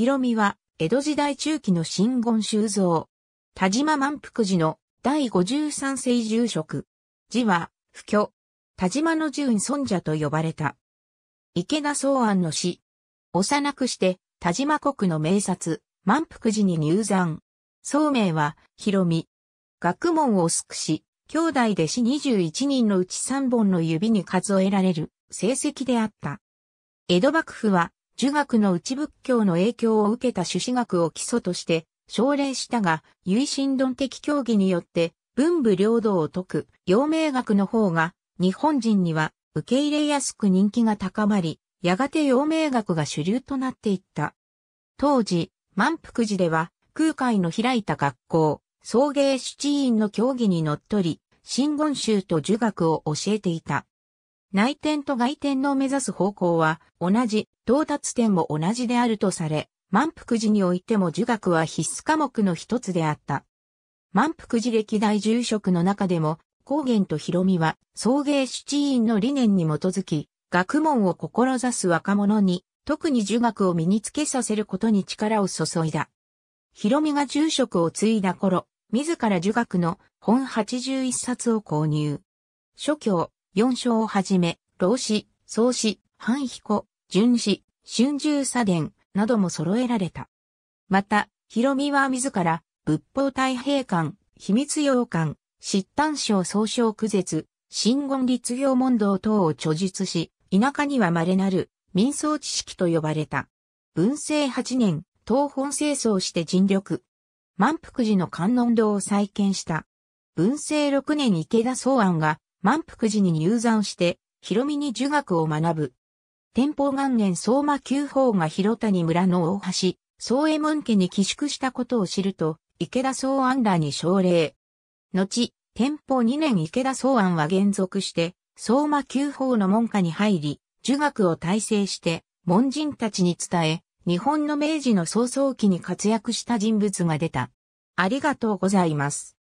広見は、江戸時代中期の真言修造。田島満腹寺の第53世住職。字は、不居。田島の順尊者と呼ばれた。池田宗安の死。幼くして、田島国の名刹、満腹寺に入山。宗名は、広見。学問を薄くし、兄弟弟子21人のうち3本の指に数えられる成績であった。江戸幕府は儒学の内仏教の影響を受けた朱子学を基礎として、奨励したが、唯心論的教義によって、文武両道を説く、陽明学の方が、日本人には受け入れやすく人気が高まり、やがて陽明学が主流となっていった。当時、満福寺では、空海の開いた学校、草芸七院の教義にのっとり、真言宗と儒学を教えていた。内転と外転の目指す方向は同じ、到達点も同じであるとされ、満腹寺においても儒学は必須科目の一つであった。満腹寺歴代住職の中でも、高原と広美は、送迎七院の理念に基づき、学問を志す若者に、特に儒学を身につけさせることに力を注いだ。広美が住職を継いだ頃、自ら儒学の本81冊を購入。諸教、四章をはじめ、老子、宗子、半彦、順子、春秋左伝なども揃えられた。また、広見は自ら、仏法太平館、秘密洋館、疾丹症総称区絶、新言立行問答等を著述し、田舎には稀なる民層知識と呼ばれた。文政8年、東本清掃して尽力。満腹寺の観音堂を再建した。文政6年池田草案が満腹寺に入山して、広見に儒学を学ぶ。天保元年相馬九宝が広谷村の大橋、宗右衛門家に寄宿したことを知ると、池田宗安らに奨励。後、天保二年池田宗安は現続して、相馬九宝の門下に入り、儒学を体制して、門人たちに伝え、日本の明治の早々期に活躍した人物が出た。ありがとうございます。